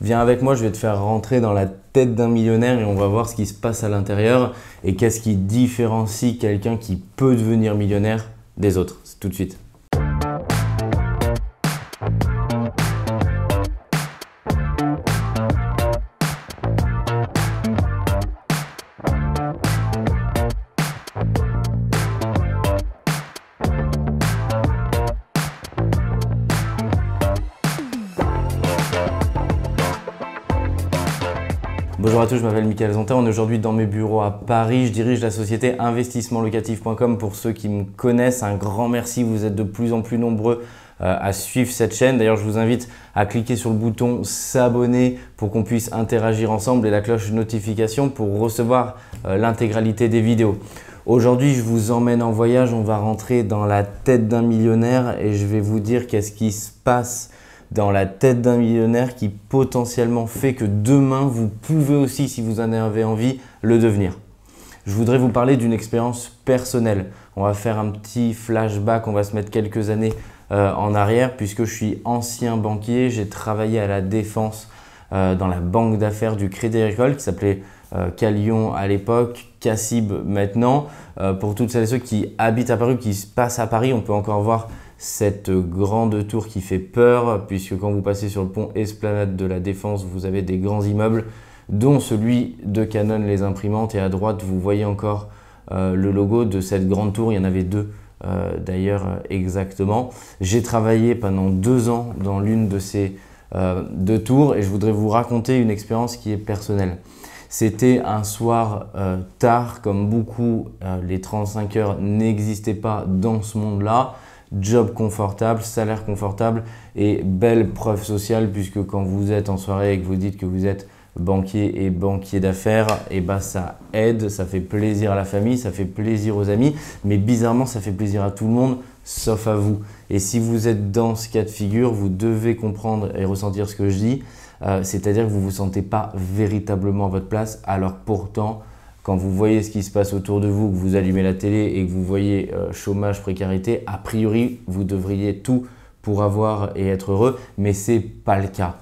viens avec moi, je vais te faire rentrer dans la tête d'un millionnaire et on va voir ce qui se passe à l'intérieur et qu'est-ce qui différencie quelqu'un qui peut devenir millionnaire des autres. C'est tout de suite. Bonjour à tous, je m'appelle Michael Zonta. On est aujourd'hui dans mes bureaux à Paris. Je dirige la société investissementlocatif.com. Pour ceux qui me connaissent, un grand merci. Vous êtes de plus en plus nombreux euh, à suivre cette chaîne. D'ailleurs, je vous invite à cliquer sur le bouton s'abonner pour qu'on puisse interagir ensemble et la cloche notification pour recevoir euh, l'intégralité des vidéos. Aujourd'hui, je vous emmène en voyage. On va rentrer dans la tête d'un millionnaire et je vais vous dire qu'est-ce qui se passe dans la tête d'un millionnaire qui potentiellement fait que demain, vous pouvez aussi, si vous en avez envie, le devenir. Je voudrais vous parler d'une expérience personnelle. On va faire un petit flashback, on va se mettre quelques années euh, en arrière, puisque je suis ancien banquier, j'ai travaillé à la défense euh, dans la banque d'affaires du Crédit Agricole qui s'appelait euh, Calion à l'époque, Cassib maintenant. pour toutes celles et ceux qui habitent à Paris, qui passent à Paris, on peut encore voir cette grande tour qui fait peur, puisque quand vous passez sur le pont Esplanade de la Défense, vous avez des grands immeubles, dont celui de Canon les imprimantes, et à droite, vous voyez encore euh, le logo de cette grande tour, il y en avait deux. Euh, d'ailleurs, exactement. J'ai travaillé pendant deux ans dans l'une de ces euh, deux tours et je voudrais vous raconter une expérience qui est personnelle. C'était un soir tard, comme beaucoup, les 35 heures n'existaient pas dans ce monde-là job confortable, salaire confortable et belle preuve sociale puisque quand vous êtes en soirée et que vous dites que vous êtes banquier et banquier d'affaires, et eh bah ben, ça aide, ça fait plaisir à la famille, ça fait plaisir aux amis, mais bizarrement ça fait plaisir à tout le monde sauf à vous. Et si vous êtes dans ce cas de figure, vous devez comprendre et ressentir ce que je dis, euh, c'est-à-dire que vous ne vous sentez pas véritablement à votre place alors pourtant quand vous voyez ce qui se passe autour de vous, que vous allumez la télé et que vous voyez euh, chômage, précarité, a priori, vous devriez tout pour avoir et être heureux, mais ce n'est pas le cas.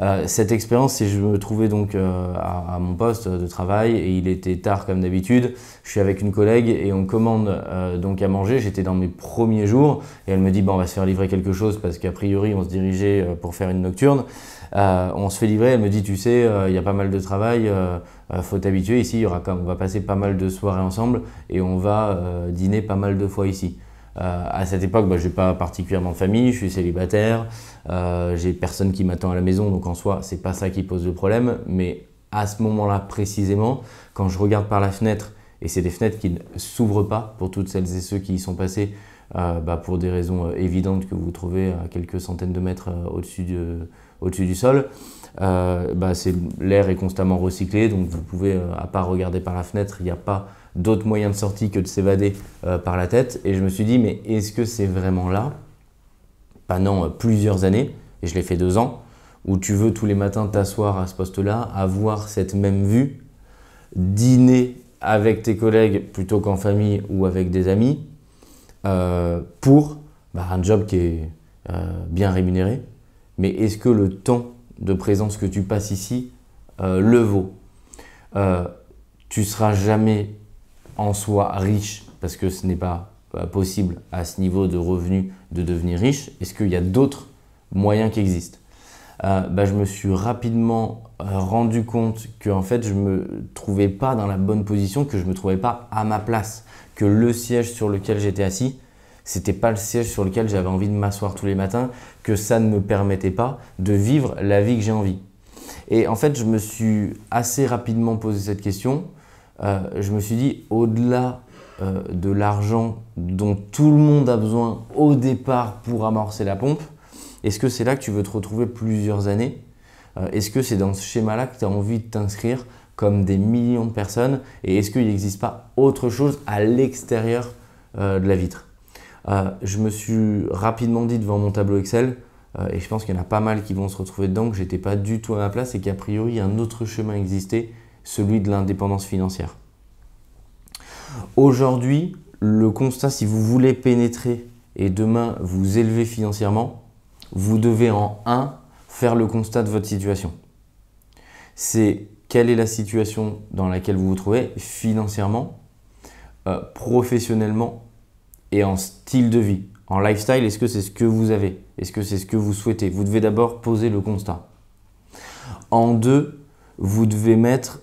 Euh, cette expérience, si je me trouvais donc euh, à, mon poste de travail et il était tard comme d'habitude. Je suis avec une collègue et on commande euh, donc à manger. J'étais dans mes premiers jours et elle me dit bon, on va se faire livrer quelque chose parce qu'a priori on se dirigeait pour faire une nocturne. on se fait livrer. Elle me dit tu sais, il y a pas mal de travail. faut t'habituer ici. Il y aura on va passer pas mal de soirées ensemble et on va dîner pas mal de fois ici. Euh, à cette époque, bah, je n'ai pas particulièrement de famille, je suis célibataire, euh, j'ai personne qui m'attend à la maison, donc en soi, c'est pas ça qui pose le problème. Mais à ce moment-là précisément, quand je regarde par la fenêtre, et c'est des fenêtres qui ne s'ouvrent pas pour toutes celles et ceux qui y sont passés, euh, bah, pour des raisons euh, évidentes que vous trouvez à quelques centaines de mètres au-dessus du, sol, bah, l'air est constamment recyclé, donc vous pouvez, à part regarder par la fenêtre, il n'y a pas d'autres moyens de sortie que de s'évader euh, par la tête. Et je me suis dit, mais est-ce que c'est vraiment là, pendant euh, plusieurs années, et je l'ai fait deux ans, où tu veux tous les matins t'asseoir à ce poste-là, avoir cette même vue, dîner avec tes collègues plutôt qu'en famille ou avec des amis, euh, pour bah, un job qui est bien rémunéré. Mais est-ce que le temps de présence que tu passes ici le vaut tu seras jamais en soi riche, parce que ce n'est pas euh, possible à ce niveau de revenu de devenir riche, est-ce qu'il y a d'autres moyens qui existent euh, bah, Je me suis rapidement euh, rendu compte que en fait je me trouvais pas dans la bonne position, que je me trouvais pas à ma place, que le siège sur lequel j'étais assis, c'était pas le siège sur lequel j'avais envie de m'asseoir tous les matins, que ça ne me permettait pas de vivre la vie que j'ai envie. Et en fait, je me suis assez rapidement posé cette question euh, je me suis dit, au-delà euh, de l'argent dont tout le monde a besoin au départ pour amorcer la pompe, est-ce que c'est là que tu veux te retrouver plusieurs années euh, Est-ce que c'est dans ce schéma-là que tu as envie de t'inscrire comme des millions de personnes Et est-ce qu'il n'existe pas autre chose à l'extérieur de la vitre Je me suis rapidement dit devant mon tableau Excel, et je pense qu'il y en a pas mal qui vont se retrouver dedans, que j'étais pas du tout à ma place et qu'a priori un autre chemin existait celui de l'indépendance financière. Aujourd'hui, le constat, si vous voulez pénétrer et demain vous élever financièrement, vous devez en un faire le constat de votre situation. C'est quelle est la situation dans laquelle vous vous trouvez financièrement, euh, professionnellement et en style de vie. En lifestyle, est-ce que c'est ce que vous avez Est-ce que c'est ce que vous souhaitez Vous devez d'abord poser le constat. En deux, vous devez mettre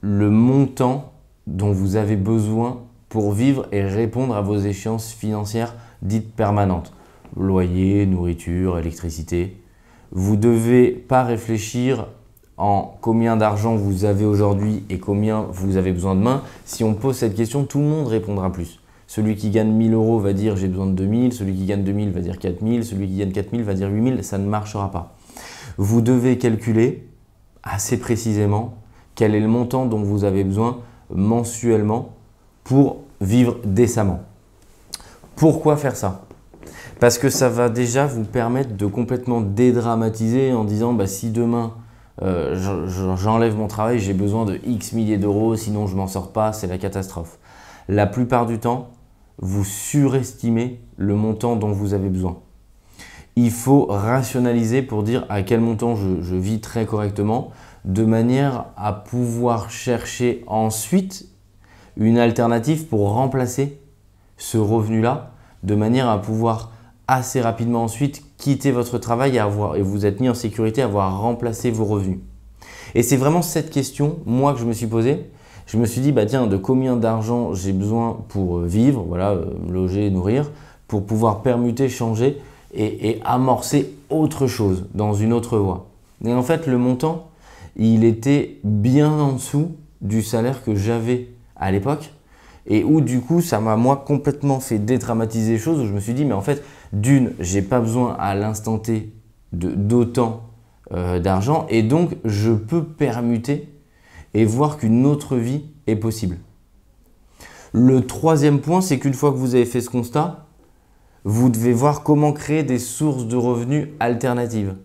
le montant dont vous avez besoin pour vivre et répondre à vos échéances financières dites permanentes. Loyer, nourriture, électricité. Vous ne devez pas réfléchir en combien d'argent vous avez aujourd'hui et combien vous avez besoin demain. Si on pose cette question, tout le monde répondra plus. Celui qui gagne 1000 euros va dire j'ai besoin de 2000, celui qui gagne 2000 va dire 4000, celui qui gagne 4000 va dire 8000, ça ne marchera pas. Vous devez calculer assez précisément quel est le montant dont vous avez besoin mensuellement pour vivre décemment. Pourquoi faire ça Parce que ça va déjà vous permettre de complètement dédramatiser en disant bah, si demain euh, j'enlève mon travail, j'ai besoin de X milliers d'euros, sinon je m'en sors pas, c'est la catastrophe. La plupart du temps, vous surestimez le montant dont vous avez besoin. Il faut rationaliser pour dire à quel montant je vis très correctement, de manière à pouvoir chercher ensuite une alternative pour remplacer ce revenu-là, de manière à pouvoir assez rapidement ensuite quitter votre travail et, avoir, et vous êtes mis en sécurité, avoir remplacé vos revenus. Et c'est vraiment cette question, moi, que je me suis posée. Je me suis dit, bah tiens, de combien d'argent j'ai besoin pour euh, vivre, voilà, euh, loger, nourrir, pour pouvoir permuter, changer et, et amorcer autre chose dans une autre voie. Et en fait, le montant, il était bien en dessous du salaire que j'avais à l'époque. Et où du coup, ça m'a moi complètement fait dédramatiser les choses, où je me suis dit, mais en fait, d'une, j'ai pas besoin à l'instant T d'autant euh, d'argent, et donc je peux permuter et voir qu'une autre vie est possible. Le troisième point, c'est qu'une fois que vous avez fait ce constat, vous devez voir comment créer des sources de revenus alternatives.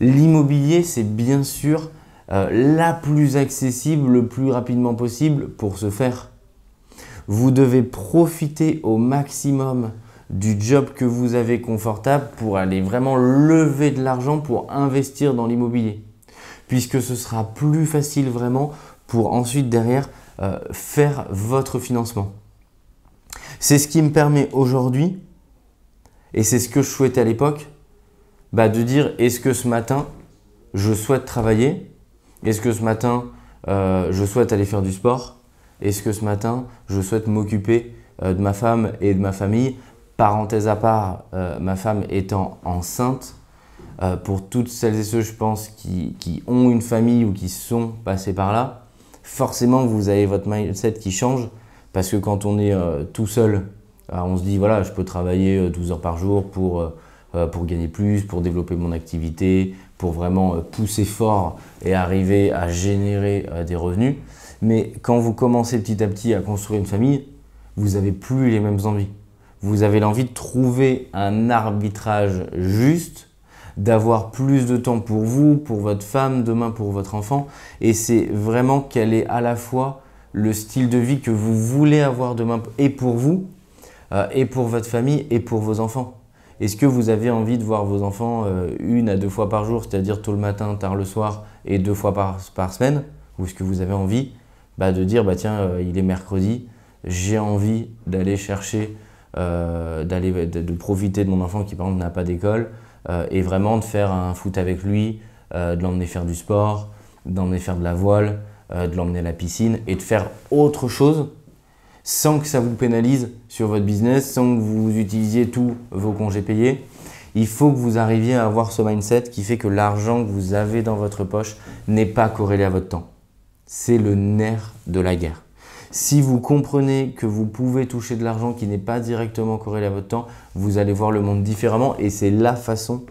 L'immobilier, c'est bien sûr euh, la plus accessible le plus rapidement possible pour se faire. Vous devez profiter au maximum du job que vous avez confortable pour aller vraiment lever de l'argent pour investir dans l'immobilier. Puisque ce sera plus facile vraiment pour ensuite derrière euh, faire votre financement. C'est ce qui me permet aujourd'hui, et c'est ce que je souhaitais à l'époque, bah, de dire est-ce que ce matin je souhaite travailler Est-ce que ce matin euh, je souhaite aller faire du sport Est-ce que ce matin je souhaite m'occuper euh, de ma femme et de ma famille Parenthèse à part, euh, ma femme étant enceinte, pour toutes celles et ceux, je pense, qui, qui, ont une famille ou qui sont passés par là, forcément vous avez votre mindset qui change parce que quand on est tout seul, on se dit voilà, je peux travailler 12 heures par jour pour euh, pour gagner plus, pour développer mon activité, pour vraiment euh, pousser fort et arriver à générer euh, des revenus. Mais quand vous commencez petit à petit à construire une famille, vous n'avez plus les mêmes envies. Vous avez l'envie de trouver un arbitrage juste, d'avoir plus de temps pour vous, pour votre femme, demain pour votre enfant. Et c'est vraiment quel est à la fois le style de vie que vous voulez avoir demain et pour vous, et pour votre famille, et pour vos enfants. Est-ce que vous avez envie de voir vos enfants euh, une à deux fois par jour, c'est-à-dire tôt le matin, tard le soir et deux fois par, semaine Ou est-ce que vous avez envie bah, de dire, bah, tiens, euh, il est mercredi, j'ai envie d'aller chercher, euh, d'aller, bah, de, profiter de mon enfant qui par exemple n'a pas d'école et vraiment de faire un foot avec lui, de l'emmener faire du sport, d'emmener faire de la voile, de l'emmener à la piscine et de faire autre chose sans que ça vous pénalise sur votre business, sans que vous utilisiez tous vos congés payés. Il faut que vous arriviez à avoir ce mindset qui fait que l'argent que vous avez dans votre poche n'est pas corrélé à votre temps. C'est le nerf de la guerre. Si vous comprenez que vous pouvez toucher de l'argent qui n'est pas directement corrélé à votre temps, vous allez voir le monde différemment et c'est la façon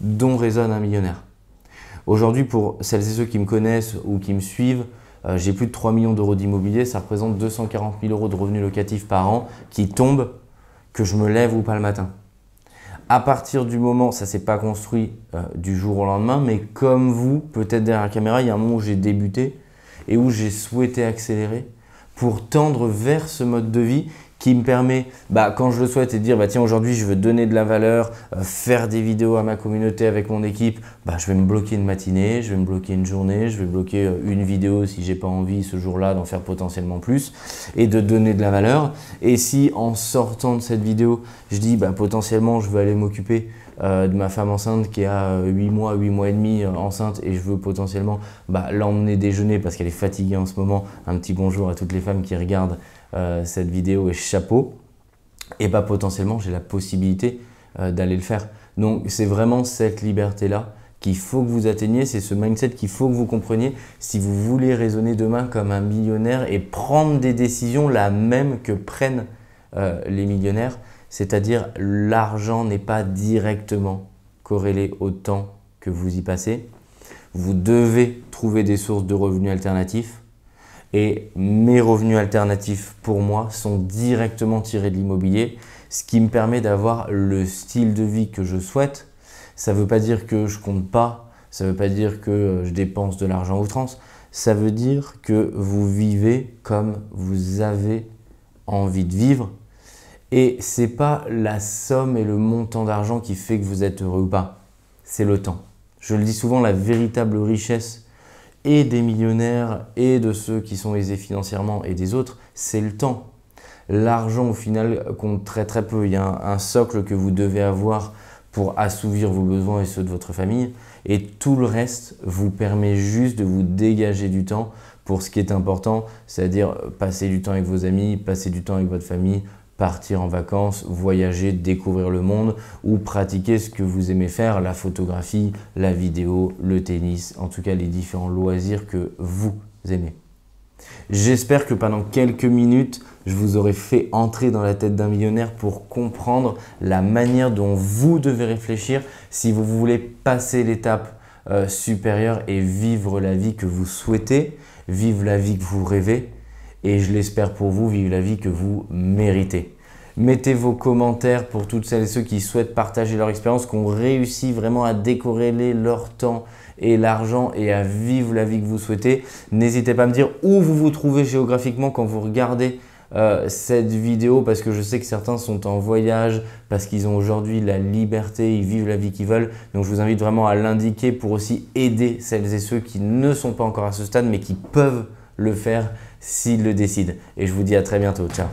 dont résonne un millionnaire. Aujourd'hui, pour celles et ceux qui me connaissent ou qui me suivent, euh, j'ai plus de 3 millions d'euros d'immobilier, ça représente 240 000 euros de revenus locatifs par an qui tombent, que je me lève ou pas le matin. À partir du moment, ça ne s'est pas construit euh, du jour au lendemain, mais comme vous, peut-être derrière la caméra, il y a un moment où j'ai débuté et où j'ai souhaité accélérer pour tendre vers ce mode de vie qui me permet, bah, quand je le souhaite, et de dire bah, tiens, aujourd'hui, je veux donner de la valeur, euh, faire des vidéos à ma communauté avec mon équipe, bah, je vais me bloquer une matinée, je vais me bloquer une journée, je vais bloquer euh, une vidéo si j'ai pas envie ce jour-là d'en faire potentiellement plus et de donner de la valeur. Et si en sortant de cette vidéo, je dis bah, potentiellement, je veux aller m'occuper euh, de ma femme enceinte qui a 8 euh, mois, 8 mois et demi euh, enceinte et je veux potentiellement bah, l'emmener déjeuner parce qu'elle est fatiguée en ce moment. Un petit bonjour à toutes les femmes qui regardent cette vidéo et chapeau. Et bah potentiellement j'ai la possibilité d'aller le faire. Donc c'est vraiment cette liberté-là qu'il faut que vous atteigniez, c'est ce mindset qu'il faut que vous compreniez si vous voulez raisonner demain comme un millionnaire et prendre des décisions la même que prennent les millionnaires. C'est-à-dire l'argent n'est pas directement corrélé au temps que vous y passez. Vous devez trouver des sources de revenus alternatifs. Et mes revenus alternatifs pour moi sont directement tirés de l'immobilier, ce qui me permet d'avoir le style de vie que je souhaite. Ça ne veut pas dire que je compte pas, ça ne veut pas dire que euh, je dépense de l'argent outrance, ça veut dire que vous vivez comme vous avez envie de vivre et c'est pas la somme et le montant d'argent qui fait que vous êtes heureux ou pas, c'est le temps. Je le dis souvent, la véritable richesse et des millionnaires et de ceux qui sont aisés financièrement et des autres, c'est le temps. L'argent au final compte très très peu. Il y a un, un, socle que vous devez avoir pour assouvir vos besoins et ceux de votre famille. Et tout le reste vous permet juste de vous dégager du temps pour ce qui est important, c'est-à-dire passer du temps avec vos amis, passer du temps avec votre famille, partir en vacances, voyager, découvrir le monde ou pratiquer ce que vous aimez faire, la photographie, la vidéo, le tennis, en tout cas les différents loisirs que vous aimez. J'espère que pendant quelques minutes, je vous aurai fait entrer dans la tête d'un millionnaire pour comprendre la manière dont vous devez réfléchir si vous voulez passer l'étape euh, supérieure et vivre la vie que vous souhaitez, vivre la vie que vous rêvez et je l'espère pour vous, vivez la vie que vous méritez. Mettez vos commentaires pour toutes celles et ceux qui souhaitent partager leur expérience, qu'on réussit vraiment à décorréler leur temps et l'argent et à vivre la vie que vous souhaitez. N'hésitez pas à me dire où vous vous trouvez géographiquement quand vous regardez euh, cette vidéo parce que je sais que certains sont en voyage, parce qu'ils ont aujourd'hui la liberté, ils vivent la vie qu'ils veulent. Donc je vous invite vraiment à l'indiquer pour aussi aider celles et ceux qui ne sont pas encore à ce stade mais qui peuvent le faire s'il le décide. Et je vous dis à très bientôt. Ciao